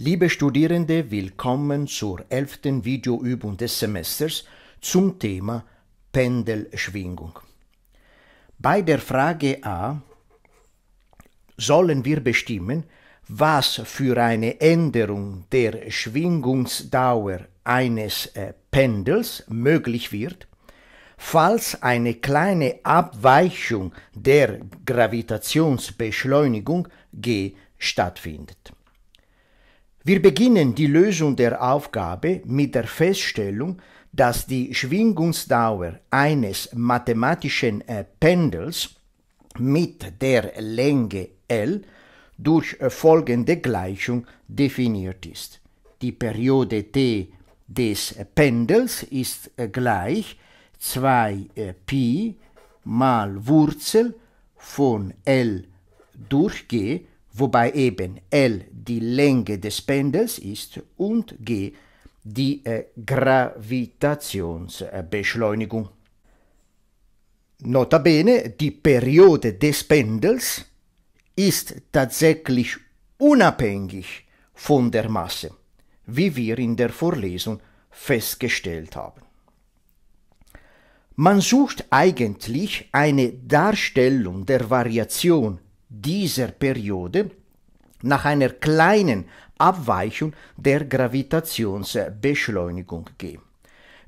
Liebe Studierende, willkommen zur elften Videoübung des Semesters zum Thema Pendelschwingung. Bei der Frage A sollen wir bestimmen, was für eine Änderung der Schwingungsdauer eines äh, Pendels möglich wird, falls eine kleine Abweichung der Gravitationsbeschleunigung g stattfindet. Wir beginnen die Lösung der Aufgabe mit der Feststellung, dass die Schwingungsdauer eines mathematischen äh, Pendels mit der Länge L durch äh, folgende Gleichung definiert ist. Die Periode t des Pendels ist äh, gleich 2pi mal Wurzel von L durch G wobei eben L die Länge des Pendels ist und G die äh, Gravitationsbeschleunigung. Nota bene, die Periode des Pendels ist tatsächlich unabhängig von der Masse, wie wir in der Vorlesung festgestellt haben. Man sucht eigentlich eine Darstellung der Variation dieser Periode nach einer kleinen Abweichung der Gravitationsbeschleunigung gehen.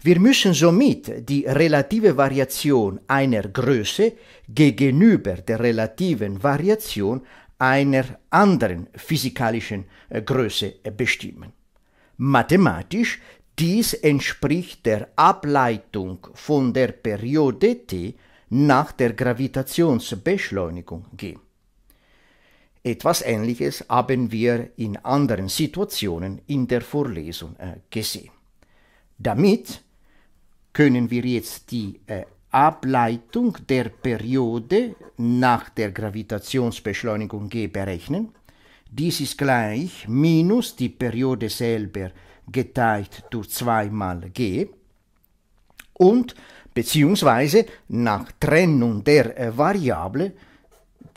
Wir müssen somit die relative Variation einer Größe gegenüber der relativen Variation einer anderen physikalischen äh, Größe äh, bestimmen. Mathematisch dies entspricht der Ableitung von der Periode t nach der Gravitationsbeschleunigung g. Etwas Ähnliches haben wir in anderen Situationen in der Vorlesung äh, gesehen. Damit können wir jetzt die äh, Ableitung der Periode nach der Gravitationsbeschleunigung g berechnen. Dies ist gleich minus die Periode selber geteilt durch 2 mal g und beziehungsweise nach Trennung der äh, Variable,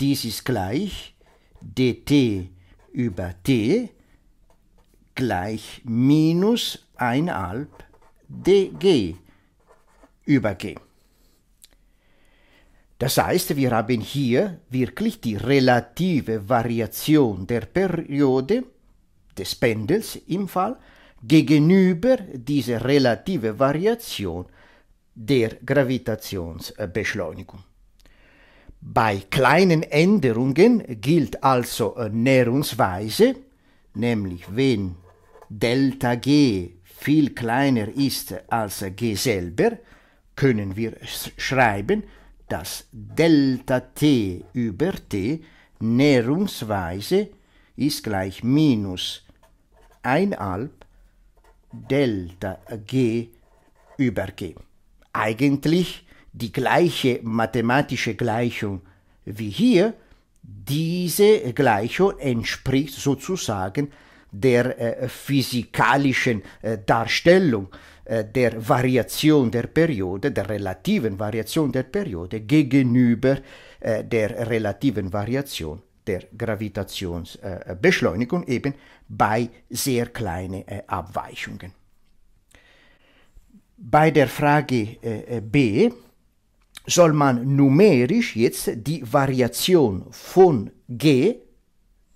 dies ist gleich dt über t gleich minus 1 halb dg über g. Das heißt, wir haben hier wirklich die relative Variation der Periode des Pendels im Fall gegenüber dieser relative Variation der Gravitationsbeschleunigung. Bei kleinen Änderungen gilt also Ernährungsweise, äh, nämlich wenn Delta G viel kleiner ist als G selber, können wir schreiben, dass Delta T über T Näherungsweise ist gleich minus 1,5 Delta G über G. Eigentlich die gleiche mathematische Gleichung wie hier, diese Gleichung entspricht sozusagen der äh, physikalischen äh, Darstellung äh, der Variation der Periode, der relativen Variation der Periode gegenüber äh, der relativen Variation der Gravitationsbeschleunigung äh, äh, eben bei sehr kleinen Abweichungen. Bei der Frage B soll man numerisch jetzt die Variation von g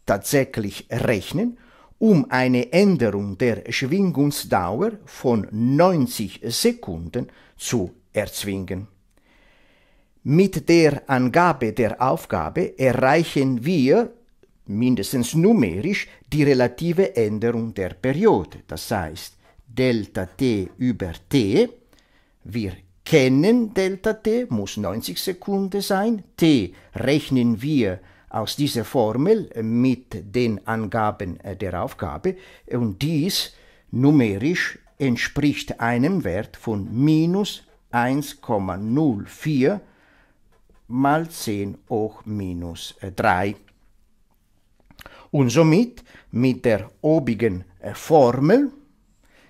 tatsächlich rechnen, um eine Änderung der Schwingungsdauer von 90 Sekunden zu erzwingen. Mit der Angabe der Aufgabe erreichen wir mindestens numerisch die relative Änderung der Periode, das heißt Delta t über t, wir kennen Delta t muss 90 Sekunden sein. t rechnen wir aus dieser Formel mit den Angaben äh, der Aufgabe und dies numerisch entspricht einem Wert von minus 1,04 mal 10 hoch minus 3. Äh, und somit mit der obigen äh, Formel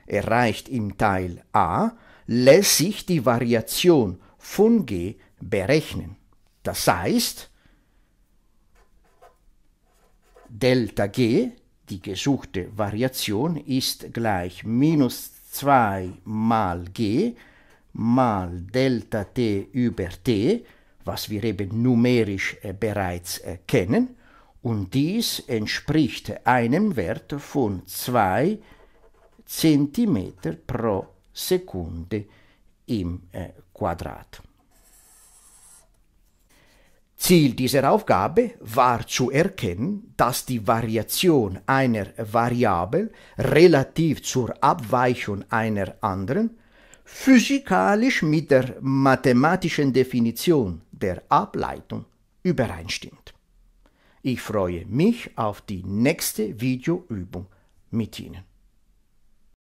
erreicht im Teil a lässt sich die Variation von g berechnen. Das heißt, Delta g, die gesuchte Variation, ist gleich minus 2 mal g mal Delta t über t, was wir eben numerisch äh, bereits äh, kennen, und dies entspricht einem Wert von 2 cm pro seconde im eh, Quadrat. Ziel dieser Aufgabe war zu erkennen, dass die Variation einer Variable relativ zur Abweichung einer anderen physikalisch mit der mathematischen Definition der Ableitung übereinstimmt. Ich freue mich auf die nächste Videoübung mit Ihnen.